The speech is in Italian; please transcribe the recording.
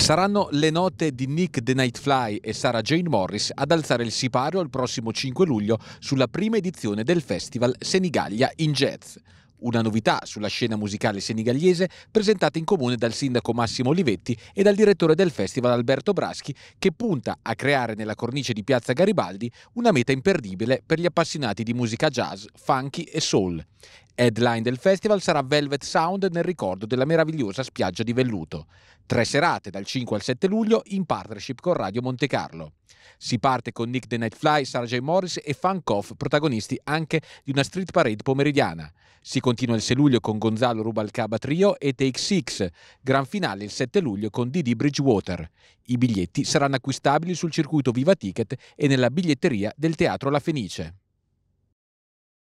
Saranno le note di Nick the Nightfly e Sarah Jane Morris ad alzare il sipario il prossimo 5 luglio sulla prima edizione del festival Senigallia in Jazz. Una novità sulla scena musicale senigallese presentata in comune dal sindaco Massimo Olivetti e dal direttore del festival Alberto Braschi, che punta a creare nella cornice di Piazza Garibaldi una meta imperdibile per gli appassionati di musica jazz, funky e soul. Headline del festival sarà Velvet Sound nel ricordo della meravigliosa spiaggia di velluto. Tre serate dal 5 al 7 luglio in partnership con Radio Monte Carlo. Si parte con Nick the Nightfly, Sarah J. Morris e Fan protagonisti anche di una street parade pomeridiana. Si continua il 6 luglio con Gonzalo Rubalcaba Trio e Take Six. Gran finale il 7 luglio con Didi Bridgewater. I biglietti saranno acquistabili sul circuito Viva Ticket e nella biglietteria del Teatro La Fenice.